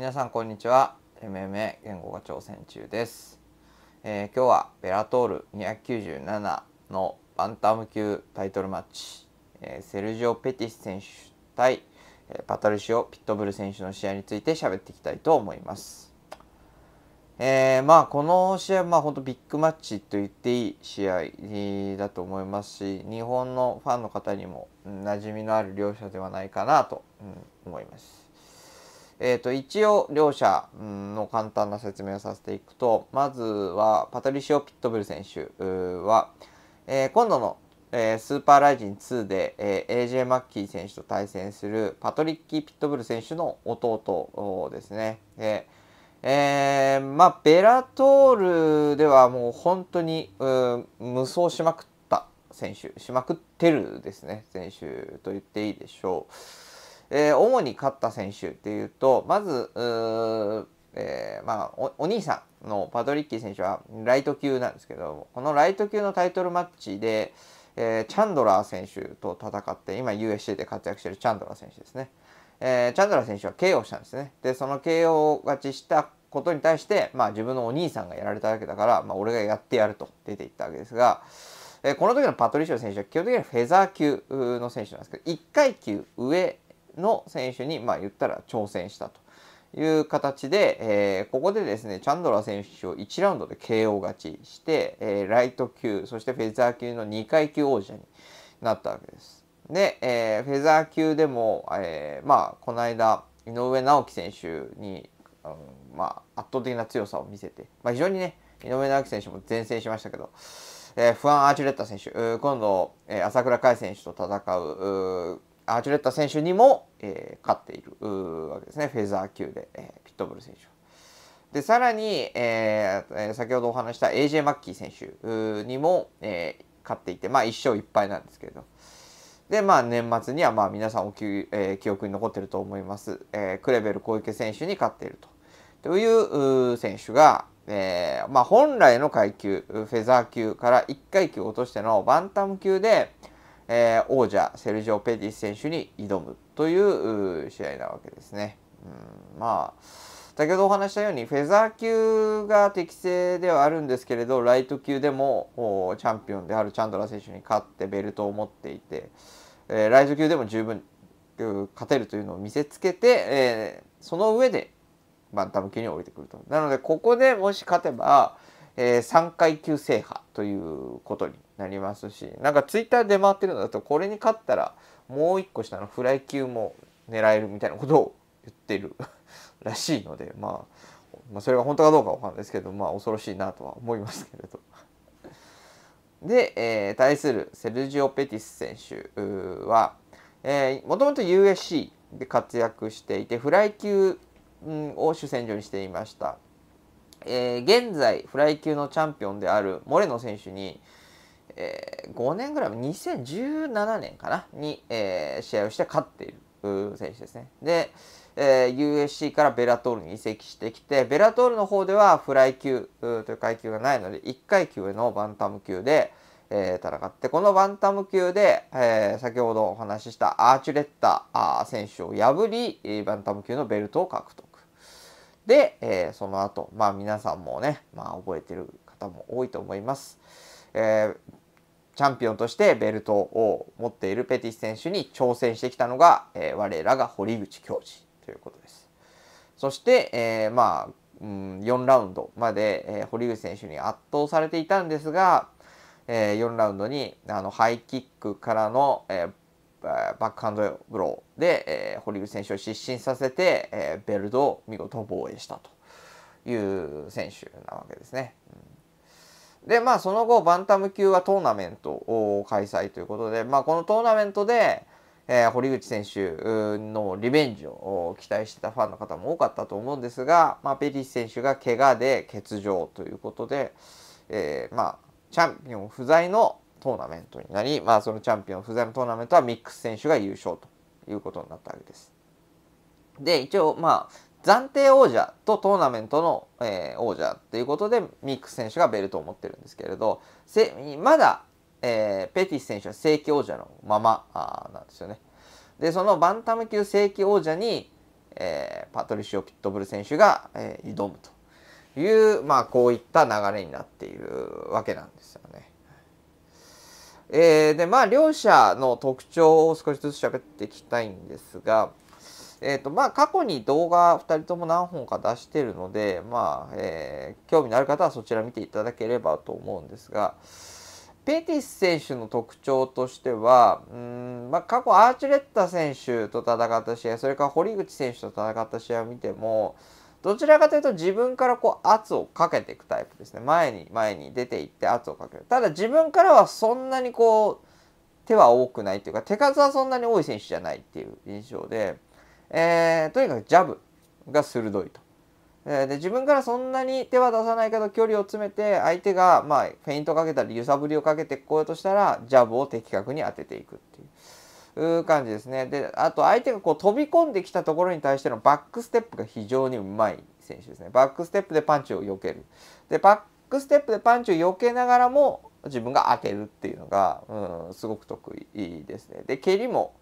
皆さんこんにちは MMA 言語が挑戦中です、えー、今日はベラトール297のバンタム級タイトルマッチ、えー、セルジオ・ペティス選手対、えー、パトルシオ・ピットブル選手の試合について喋っていきたいと思いますえー、まあこの試合まあ本当ビッグマッチと言っていい試合だと思いますし日本のファンの方にも馴染みのある両者ではないかなと、うん、思いますえーと、一応両者の簡単な説明をさせていくとまずはパトリシオ・ピットブル選手は、えー、今度の、えー、スーパーライジン2で、えー、AJ マッキー選手と対戦するパトリッキー・ピットブル選手の弟ですね。えー、まあベラトールではもう本当に無双しまくった選手しまくってるですね選手と言っていいでしょう。えー、主に勝った選手っていうと、まず、えー、まあお、お兄さんのパトリッキー選手はライト級なんですけど、このライト級のタイトルマッチで、えー、チャンドラー選手と戦って、今 USC で活躍しているチャンドラー選手ですね。えー、チャンドラー選手は KO したんですね。で、その KO 勝ちしたことに対して、まあ自分のお兄さんがやられたわけだから、まあ俺がやってやると出ていったわけですが、えー、この時のパトリッシオ選手は基本的にはフェザー級の選手なんですけど、1階級上の選手に、まあ、言ったら挑戦したと。いう形で、えー、ここでですね、チャンドラ選手を1ラウンドで KO 勝ちして、えー、ライト級、そしてフェザー級の2階級王者になったわけです。で、えー、フェザー級でも、えまあ、この間、井上直樹選手に、うん、まあ、圧倒的な強さを見せて、まあ、非常にね、井上直樹選手も前線しましたけど、えー、フアン・アーチュレッタ選手、今度、えー、朝倉海選手と戦うアチュレッタ選手にも、えー、勝っているわけですね、フェザー級で、えー、ピットブル選手で、さらに、えー、先ほどお話した AJ マッキー選手にも、えー、勝っていて、まあ、1勝1敗なんですけど。で、まあ、年末には、まあ、皆さんおき、えー、記憶に残ってると思います、えー、クレベル小池選手に勝っていると。という選手が、えーまあ、本来の階級、フェザー級から1階級落としてのバンタム級で、えー、王者セルジオ・ペティス選手に挑むという試合なわけですね。うん、まあ先ほどお話したようにフェザー級が適正ではあるんですけれどライト級でもチャンピオンであるチャンドラ選手に勝ってベルトを持っていて、えー、ライト級でも十分勝てるというのを見せつけて、えー、その上でバンタム級に降りてくると。なのでここでもし勝てば、えー、3階級制覇ということになりますしなんかツイッターで回ってるのだとこれに勝ったらもう一個下のフライ級も狙えるみたいなことを言ってるらしいので、まあ、まあそれが本当かどうかわかんないですけどまあ恐ろしいなとは思いますけれど。で、えー、対するセルジオ・ペティス選手はもともと USC で活躍していてフライ級を主戦場にしていました。えー、現在フライ級のチャンピオンであるモレノ選手に、えー、5年ぐらい、2017年かな、に、えー、試合をして勝っている選手ですね。で、えー、USC からベラトールに移籍してきて、ベラトールの方ではフライ級という階級がないので、1階級のバンタム級で、えー、戦って、このバンタム級で、えー、先ほどお話ししたアーチュレッター選手を破り、バンタム級のベルトを獲得。で、えー、その後、まあ皆さんもね、まあ覚えてる方も多いと思います。えー、チャンピオンとしてベルトを持っているペティス選手に挑戦してきたのが、えー、我らが堀口教授ということです。そして、えー、まあ、うん、4ラウンドまで、えー、堀口選手に圧倒されていたんですが、えー、4ラウンドにあのハイキックからの、えー、バックハンドブローで、えー、堀口選手を失神させて、えー、ベルトを見事防衛したという選手なわけですね。うんで、まあその後、バンタム級はトーナメントを開催ということで、まあこのトーナメントで、えー、堀口選手のリベンジを期待してたファンの方も多かったと思うんですが、まあ、ペリス選手が怪我で欠場ということで、えー、まあ、チャンピオン不在のトーナメントになり、まあ、そのチャンピオン不在のトーナメントはミックス選手が優勝ということになったわけです。で、一応、まあ、暫定王者とトーナメントの、えー、王者っていうことでミックス選手がベルトを持ってるんですけれどまだ、えー、ペティス選手は正規王者のままあなんですよね。でそのバンタム級正規王者に、えー、パトリシオ・ピットブル選手が、えー、挑むという、まあ、こういった流れになっているわけなんですよね。えー、でまあ両者の特徴を少しずつ喋っていきたいんですがえっ、と、まあ、過去に動画2人とも何本か出してるので、まあ、えー、興味のある方はそちら見ていただければと思うんですが、ペティス選手の特徴としては、うんまあ、過去アーチレッタ選手と戦った試合、それから堀口選手と戦った試合を見ても、どちらかというと自分からこう圧をかけていくタイプですね。前に前に出ていって圧をかける。ただ自分からはそんなにこう、手は多くないというか、手数はそんなに多い選手じゃないっていう印象で、えー、とにかくジャブが鋭いと。で自分からそんなに手は出さないけど距離を詰めて相手がまあフェイントかけたり揺さぶりをかけてこようとしたらジャブを的確に当てていくっていう感じですね。であと相手がこう飛び込んできたところに対してのバックステップが非常にうまい選手ですね。バックステップでパンチを避ける。でバックステップでパンチを避けながらも自分が当てるっていうのが、うん、すごく得意ですね。で蹴りも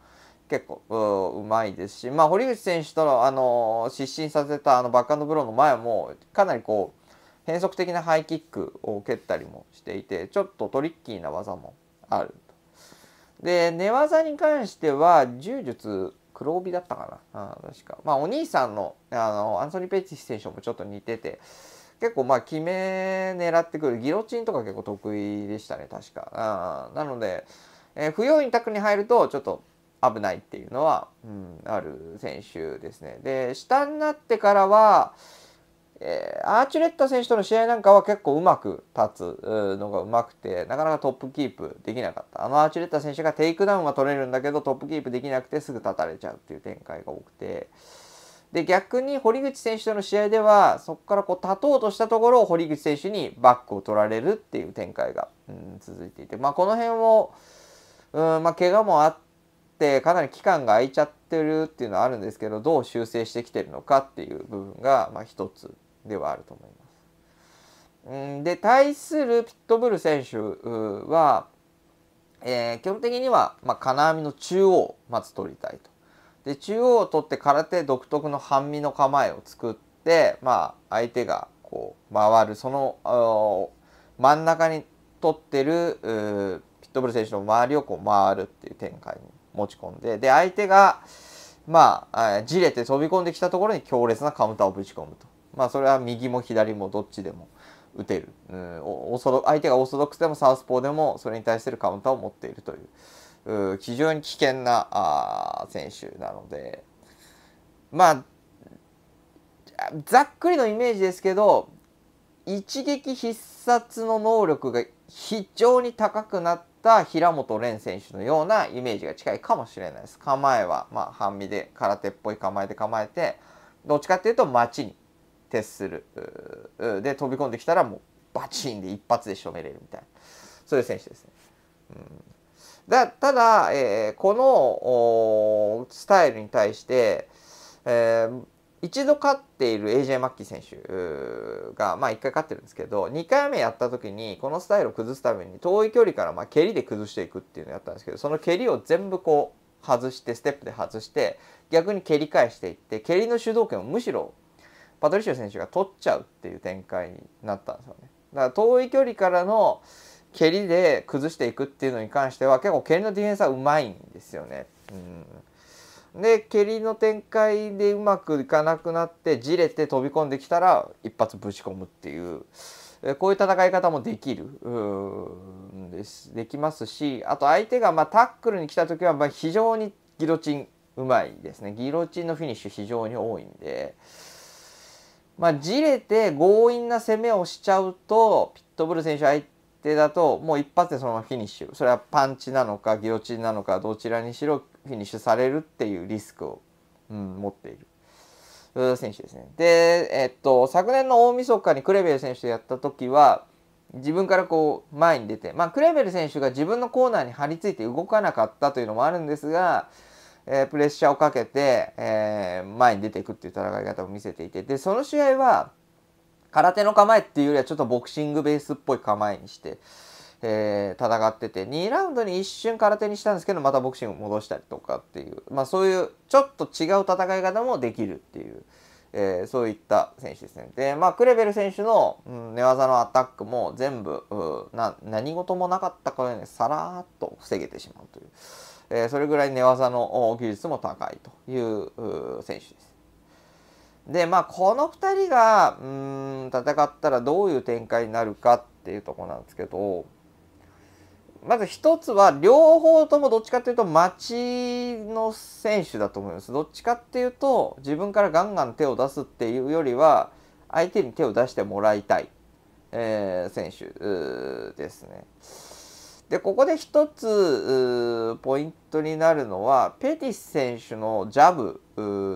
結構うまいですし、まあ、堀口選手との、あの失神させたあのバックアンドブローの前もかなりこう変則的なハイキックを蹴ったりもしていてちょっとトリッキーな技もあるで寝技に関しては柔術黒帯だったかな、確か。まあ、お兄さんのあのアンソニー・ペテチ選手もちょっと似てて、結構まあ、決め狙ってくる、ギロチンとか結構得意でしたね、確か。あなので、えー、不用意にタックに入ると、ちょっと危ないっていうのは、うん、ある選手ですね。で下になってからは、えー、アーチュレッタ選手との試合なんかは結構うまく立つのがうまくてなかなかトップキープできなかったあのアーチュレッタ選手がテイクダウンは取れるんだけどトップキープできなくてすぐ立たれちゃうっていう展開が多くてで逆に堀口選手との試合ではそこからこう立とうとしたところを堀口選手にバックを取られるっていう展開が、うん、続いていて、まあ、この辺を、うんまあ、怪我もあってってかなり期間が空いちゃってるっていうのはあるんですけどどう修正してきてるのかっていう部分がまあ一つではあると思います。んで対するピットブル選手は、えー、基本的には、まあ、金網の中央をまず取りたいと。で中央を取って空手独特の半身の構えを作って、まあ、相手がこう回るその真ん中に取ってるピットブル選手の周りをこう回るっていう展開に持ち込んで、で、相手が、まあ、じれて飛び込んできたところに強烈なカウンターをぶち込むと。まあ、それは右も左もどっちでも打てる。うん、相手がオーソドックスでもサウスポーでも、それに対するカウンターを持っているという、う非常に危険なあ選手なので、まあ、ざっくりのイメージですけど、一撃必殺の能力が非常に高くなった平本蓮選手のようなイメージが近いかもしれないです。構えは、まあ、半身で空手っぽい構えで構えてどっちかっていうと待ちに徹するで飛び込んできたらもうバチンで一発で仕留めれるみたいなそういう選手ですね。うんだただ、えー、このスタイルに対して、えー、一度勝っている AJ マッキー選手が、まあ、1回勝ってるんですけど2回目やった時にこのスタイルを崩すために遠い距離からまあ蹴りで崩していくっていうのをやったんですけどその蹴りを全部こう外してステップで外して逆に蹴り返していって蹴りの主導権をむしろパトリシオ選手が取っちゃうっていう展開になったんですよね。だから遠い距離からの蹴りで崩していくっていうのに関しては結構蹴りのディフェンスはうまいんですよね。うんで蹴りの展開でうまくいかなくなってじれて飛び込んできたら一発ぶち込むっていうこういう戦い方もできるんですできますしあと相手がまタックルに来た時はま非常にギロチンうまいですねギロチンのフィニッシュ非常に多いんで。まあ、じれて強引な攻めをしちゃうとピットブル選手相手定だともう一発でそのままフィニッシュそれはパンチなのかギロチンなのかどちらにしろフィニッシュされるっていうリスクを、うん、持っている。選手ですねで、えっと、昨年の大晦日にクレベル選手とやった時は自分からこう前に出て、まあ、クレベル選手が自分のコーナーに張り付いて動かなかったというのもあるんですが、えー、プレッシャーをかけて、えー、前に出ていくっていう戦い方を見せていてでその試合は空手の構えっていうよりはちょっとボクシングベースっぽい構えにして、えー、戦ってて2ラウンドに一瞬空手にしたんですけどまたボクシング戻したりとかっていう、まあ、そういうちょっと違う戦い方もできるっていう、えー、そういった選手ですね。でまあクレベル選手の、うん、寝技のアタックも全部何事もなかったかのようにさらっと防げてしまうという、えー、それぐらい寝技の技術も高いという選手です。でまあこの2人がうん戦ったらどういう展開になるかっていうとこなんですけどまず一つは両方ともどっちかっていうと町の選手だと思います。どっちかっていうと自分からガンガン手を出すっていうよりは相手に手を出してもらいたい、えー、選手ですね。でここで一つポイントになるのはペティス選手のジャブ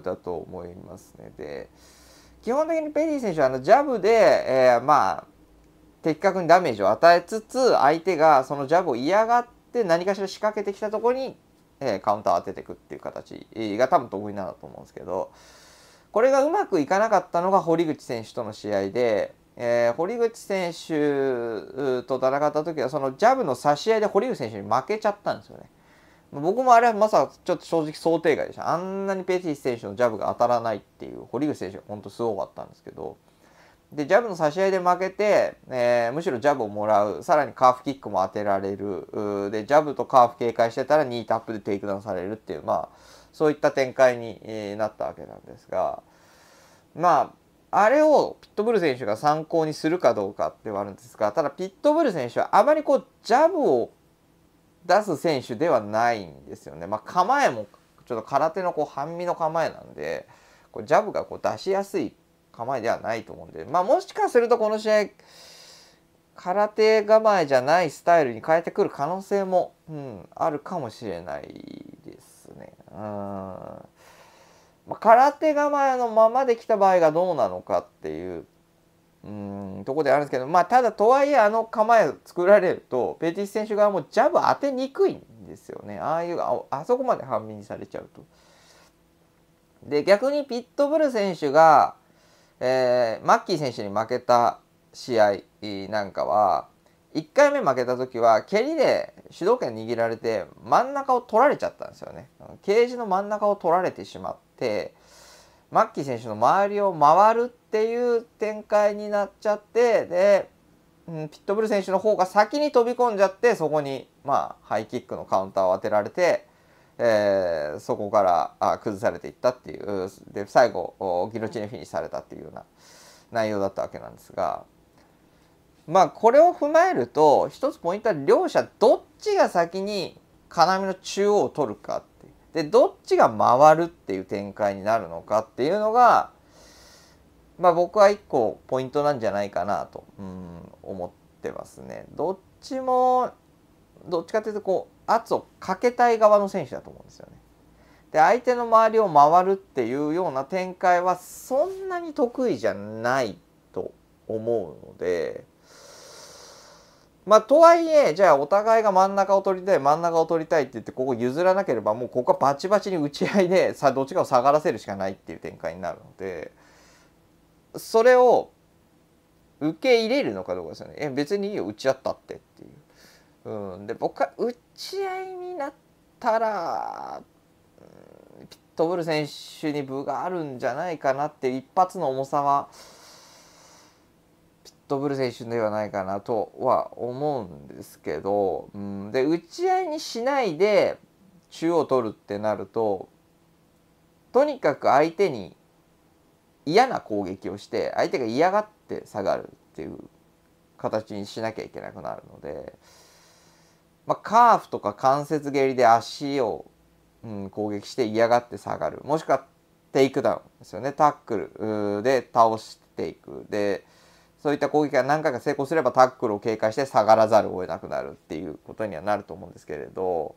だと思いますね。で基本的にペティ選手はあのジャブで、えー、まあ的確にダメージを与えつつ相手がそのジャブを嫌がって何かしら仕掛けてきたところに、えー、カウンターを当てていくっていう形が多分得意なんだと思うんですけどこれがうまくいかなかったのが堀口選手との試合でえー、堀口選手と戦った時はそのジャブの差し合いで堀口選手に負けちゃったんですよね。僕もあれはまさちょっと正直想定外でした。あんなにペティ選手のジャブが当たらないっていう堀口選手が本当すごかったんですけど。でジャブの差し合いで負けて、えー、むしろジャブをもらうさらにカーフキックも当てられるでジャブとカーフ警戒してたら2タップでテイクダウンされるっていうまあそういった展開になったわけなんですがまああれをピットブル選手が参考にするかどうかってはあるんですがただピットブル選手はあまりこうジャブを出す選手ではないんですよね。まあ、構えもちょっと空手のこう半身の構えなんでこうジャブがこう出しやすい構えではないと思うんで、まあ、もしかするとこの試合空手構えじゃないスタイルに変えてくる可能性も、うん、あるかもしれないですね。うん空手構えのままで来た場合がどうなのかっていううんとこであるんですけど、まあ、ただとはいえあの構えを作られるとペティス選手側もジャブ当てにくいんですよねああいうあそこまで半身にされちゃうと。で逆にピットブル選手が、えー、マッキー選手に負けた試合なんかは1回目負けた時は蹴りで主導権握られて真ん中を取られちゃったんですよね。ケージの真ん中を取られてしまってマッキー選手の周りを回るっていう展開になっちゃってで、うん、ピットブル選手の方が先に飛び込んじゃってそこに、まあ、ハイキックのカウンターを当てられて、えー、そこからあ崩されていったっていうで最後ギロチンフィニッシュされたっていうような内容だったわけなんですが。まあこれを踏まえると一つポイントは両者どっちが先に要の中央を取るかでどっちが回るっていう展開になるのかっていうのが、まあ、僕は一個ポイントなんじゃないかなと、うん、思ってますね。どっちもどっちかっていうとこう圧をかけたい側の選手だと思うんですよね。で相手の周りを回るっていうような展開はそんなに得意じゃないと思うのでまあ、とはいえじゃあお互いが真ん中を取りたい真ん中を取りたいって言ってここ譲らなければもうここはバチバチに打ち合いでさどっちかを下がらせるしかないっていう展開になるのでそれを受け入れるのかどうかですよね。え別にいいよ打ち合ったってっていう。うん、で僕は打ち合いになったら、ピットブル選手に分があるんじゃないかなって一発の重さは。ドブル青春ではないかなとは思うんですけど、うん、で打ち合いにしないで中央取るってなるととにかく相手に嫌な攻撃をして相手が嫌がって下がるっていう形にしなきゃいけなくなるので、まあ、カーフとか関節蹴りで足を、うん、攻撃して嫌がって下がるもしくはテイクダウンですよねタックルで倒していくでそういった攻撃が何回か成功すればタックルを警戒して下がらざるを得なくなるっていうことにはなると思うんですけれど。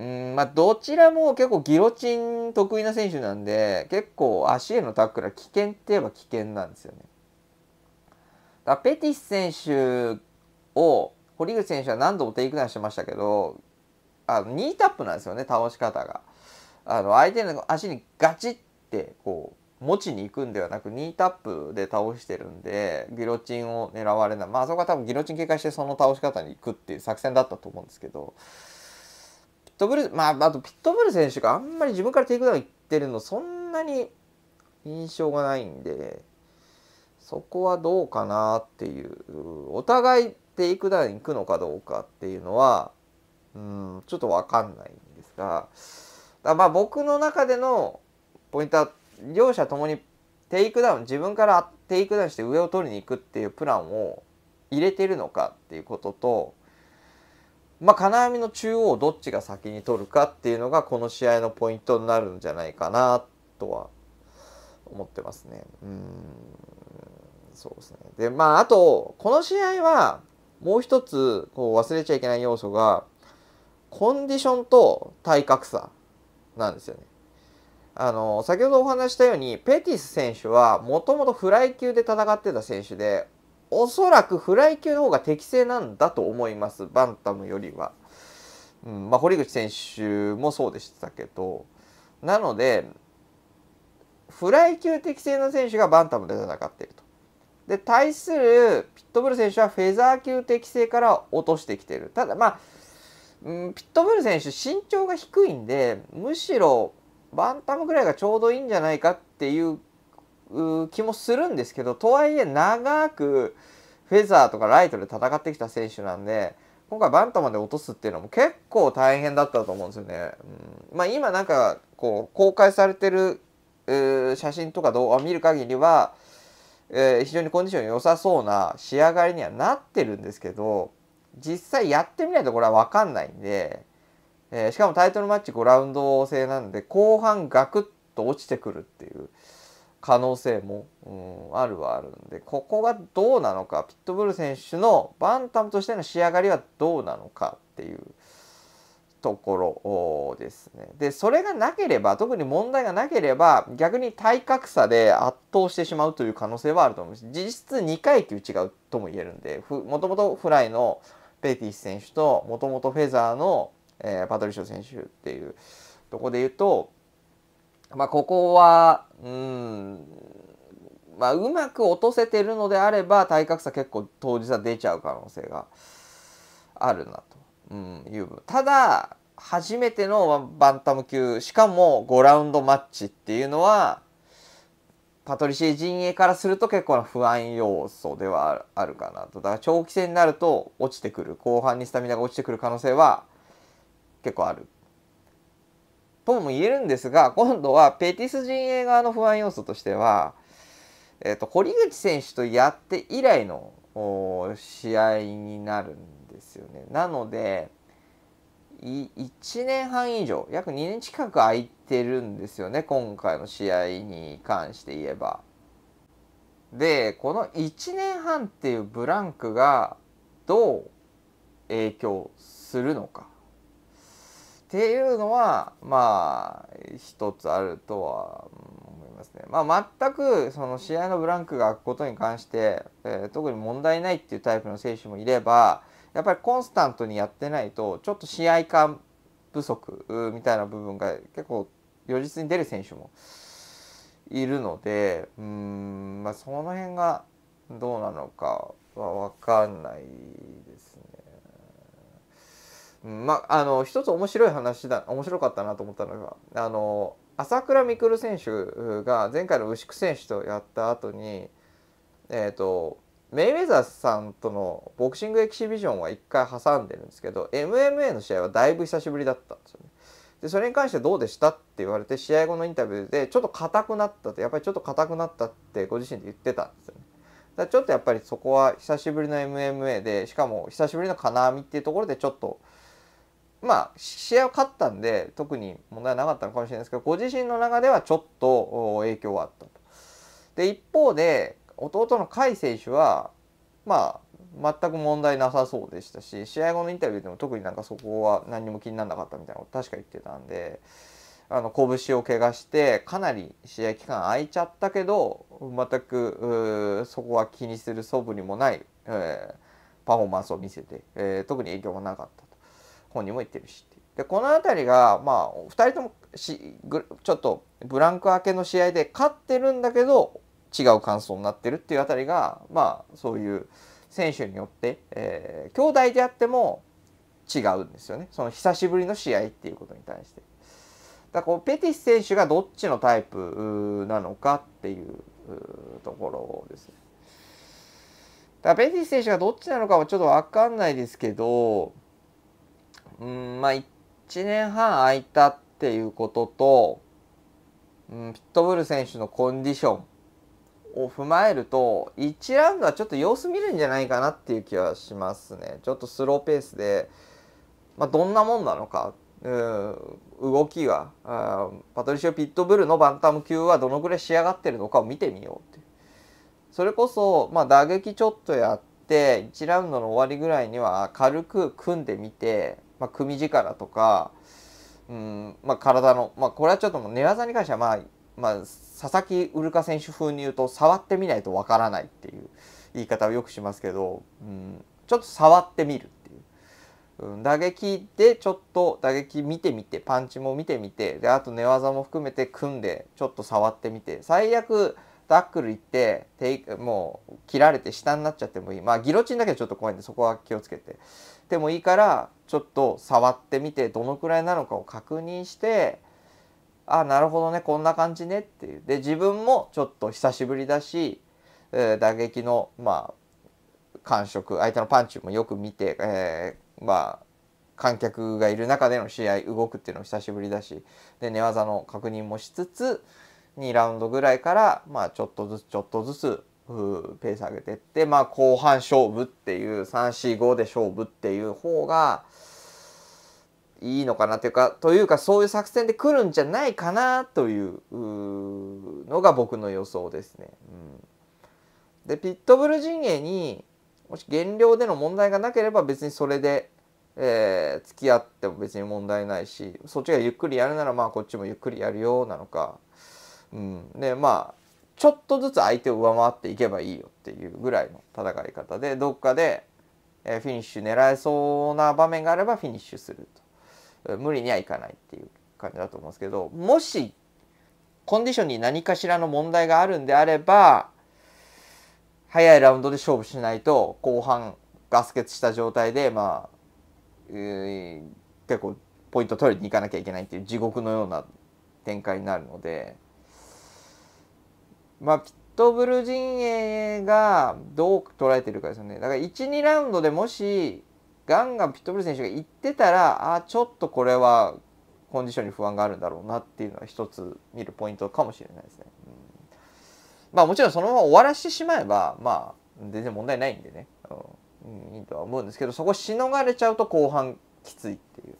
うんまあ、どちらも結構ギロチン得意な選手なんで結構足へのタックルは危険って言えば危険なんですよね。だペティス選手を堀口選手は何度もテイクダウンしてましたけどあのニータップなんですよね倒し方が。あの相手の足にガチってこう持ちに行くんではなく2タップで倒してるんでギロチンを狙われないまあそこは多分ギロチン警戒してその倒し方に行くっていう作戦だったと思うんですけどピットブルまああとピットブル選手があんまり自分からテイクダウン行ってるのそんなに印象がないんでそこはどうかなっていうお互いテイクダウン行くのかどうかっていうのはうんちょっと分かんないんですがだまあ僕の中でのポイントは両者ともにテイクダウン自分からテイクダウンして上を取りに行くっていうプランを入れてるのかっていうことと、まあ、金網の中央をどっちが先に取るかっていうのがこの試合のポイントになるんじゃないかなとは思ってますね。うんそうですねでまああとこの試合はもう一つこう忘れちゃいけない要素がコンディションと体格差なんですよね。あの先ほどお話したようにペティス選手はもともとフライ級で戦ってた選手でおそらくフライ級の方が適正なんだと思いますバンタムよりは、うんまあ、堀口選手もそうでしたけどなのでフライ級適正な選手がバンタムで戦っていると。で対するピットブル選手はフェザー級適正から落としてきてるただまあ、うん、ピットブル選手身長が低いんでむしろバンタムぐらいがちょうどいいんじゃないかっていう気もするんですけどとはいえ長くフェザーとかライトで戦ってきた選手なんで今回バンタムで落とすっていうのも結構大変だったと思うんですよね。うん、まあ、今なんかこう公開されてる、写真とか動画を見る限りは、えー、非常にコンディション良さそうな仕上がりにはなってるんですけど実際やってみないとこれは分かんないんでえー、しかもタイトルマッチ5ラウンド制なんで後半ガクッと落ちてくるっていう可能性も、うん、あるはあるんでここがどうなのかピットブル選手のバンタムとしての仕上がりはどうなのかっていうところですね。でそれがなければ特に問題がなければ逆に体格差で圧倒してしまうという可能性はあると思います実質2階級違うとも言えるんでもともとフライのペティス選手ともともとフェザーのえー、パトリシオ選手っていうとこで言うと、まあ、ここは、うん、まあ、うまく落とせてるのであれば、体格差結構当日は出ちゃう可能性があるなと、うん、いう。ただ、初めてのバンタム級、しかも5ラウンドマッチっていうのは、パトリシエ陣営からすると結構な不安要素ではあるかなと。だから長期戦になると落ちてくる。後半にスタミナが落ちてくる可能性は結構ある。とも言えるんですが今度はペティス陣営側の不安要素としては、えーと堀口選手とやって以来の試合になるんですよね。なので1年半以上約2年近く空いてるんですよね今回の試合に関して言えば。でこの1年半っていうブランクがどう影響するのか。っていうのはまあ一つあるとは思いますね。まあ、全くその試合のブランクが空くことに関して、えー、特に問題ないっていうタイプの選手もいればやっぱりコンスタントにやってないとちょっと試合感不足みたいな部分が結構如実に出る選手もいるのでうん、まあ、その辺がどうなのかは分かんないですね。まあの一つ面白い話だ面白かったなと思ったのがあの朝倉未来選手が前回の牛久選手とやった後にえっ、ー、とメイウェザーさんとのボクシングエキシビジョンは1回挟んでるんですけど MMA の試合はだいぶ久しぶりだったんですよね。でそれに関してどうでしたって言われて試合後のインタビューでちょっと硬くなったってやっぱりちょっと硬くなったってご自身で言ってたんですよね。だちょっとやっぱりそこは久しぶりの MMA でしかも久しぶりの金網っていうところでちょっと。まあ試合を勝ったんで特に問題はなかったのかもしれないですけどご自身の中ではちょっと影響はあったと。で一方で弟の甲斐選手はまあ全く問題なさそうでしたし試合後のインタビューでも特になんかそこは何にも気にならなかったみたいなこと確か言ってたんで。あの拳を怪我してかなり試合期間空いちゃったけど全くそこは気にする素振りもない、えー、パフォーマンスを見せて、えー、特に影響がなかったと。本人も言ってるしでこの辺りが、まあ、2人ともしちょっとブランク明けの試合で勝ってるんだけど違う感想になってるっていうあたりが、まあ、そういう選手によって、えー、兄弟であっても違うんですよねその久しぶりの試合っていうことに対して。だこうペティス選手がどっちのタイプなのかっていうところですね。だペティス選手がどっちなのかはちょっと分かんないですけどうんまあ1年半空いたっていうことと、うん、ピットブル選手のコンディションを踏まえると1ラウンドはちょっと様子見るんじゃないかなっていう気はしますねちょっとスローペースで、まあ、どんなもんなのか、うん、動きがパトリシオ・ピットブルのバンタム級はどのぐらい仕上がってるのかを見てみようってそれこそ、まあ、打撃ちょっとやって1ラウンドの終わりぐらいには軽く組んでみてまあ、組力とか、うんまあ、体の、まあ、これはちょっと寝技に関しては、まあまあ、佐々木ウルカ選手風に言うと触ってみないとわからないっていう言い方をよくしますけど、うん、ちょっと触ってみるっていう、うん、打撃でちょっと打撃見てみてパンチも見てみてであと寝技も含めて組んでちょっと触ってみて最悪タックル行ってテイもう切られて下になっちゃってもいいまあギロチンだけはちょっと怖いんでそこは気をつけてでもいいからちょっと触ってみてどのくらいなのかを確認してあなるほどねこんな感じねっていうで自分もちょっと久しぶりだし、えー、打撃のまあ感触相手のパンチもよく見て、えー、まあ観客がいる中での試合動くっていうのも久しぶりだしで寝技の確認もしつつ2ラウンドぐらいから、まあ、ちょっとずつちょっとずつペース上げてって、まあ、後半勝負っていう345で勝負っていう方がいいのかなというかというかそういう作戦で来るんじゃないかなというのが僕の予想ですね。うん、でピットブル陣営にもし減量での問題がなければ別にそれで、えー、付き合っても別に問題ないしそっちがゆっくりやるならまあこっちもゆっくりやるよなのか、うん、でまあちょっとずつ相手を上回っていけばいいよっていうぐらいの戦い方でどっかでフィニッシュ狙えそうな場面があればフィニッシュすると無理にはいかないっていう感じだと思うんですけどもしコンディションに何かしらの問題があるんであれば早いラウンドで勝負しないと後半ガス欠した状態でまあ、えー、結構ポイント取りに行かなきゃいけないっていう地獄のような展開になるので。まあ、ピットブル陣営がどう捉えてるかですよね。だから1、2ラウンドでもし、ガンガンピットブル選手が行ってたら、あちょっとこれはコンディションに不安があるんだろうなっていうのは一つ見るポイントかもしれないですね。うん、まあもちろんそのまま終わらしてしまえば、まあ全然問題ないんでね、うん、いいとは思うんですけど、そこしのがれちゃうと後半きついっていう。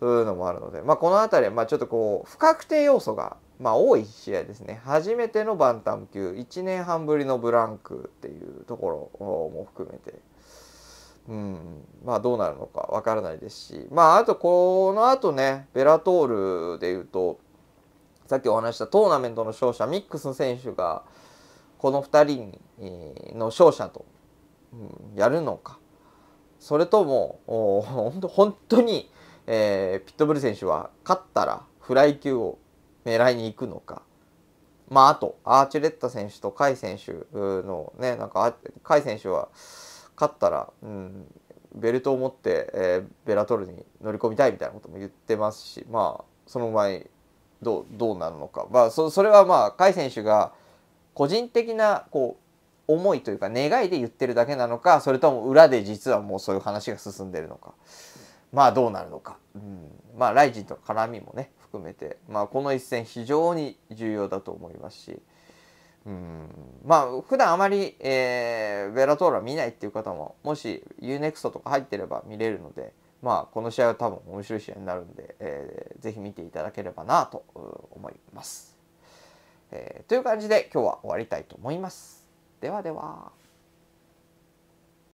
ういのもあるので、まあ、この辺りはまあちょっとこう不確定要素がまあ、多い試合ですね初めてのバンタム級1年半ぶりのブランクっていうところも含めて、うん、まあどうなるのかわからないですしまああとこのあとねベラトールでいうとさっきお話したトーナメントの勝者ミックス選手がこの2人の勝者と、うん、やるのかそれとも本当に、えー、ピットブル選手は勝ったらフライ級を狙いに行くのか。まあ、あと、アーチュレッタ選手と甲斐選手のね、なんか、甲斐選手は勝ったら、うん、ベルトを持って、えー、ベラトルに乗り込みたいみたいなことも言ってますし、まあ、その前どうどうなるのか、まあ、そそれはまあ甲斐選手が個人的なこう思いというか願いで言ってるだけなのかそれとも裏で実はもうそういう話が進んでるのかまあどうなるのか、うん、まあライジンとの絡みもね含めて、まあ、この一戦非常に重要だと思いますし。うんまあ普段あまり、えー、ベラトーラ見ないっていう方ももし UNEXT とか入ってれば見れるので、まあ、この試合は多分面白い試合になるんで、えー、ぜひ見ていただければなと思います、えー、という感じで今日は終わりたいと思います。ではでは。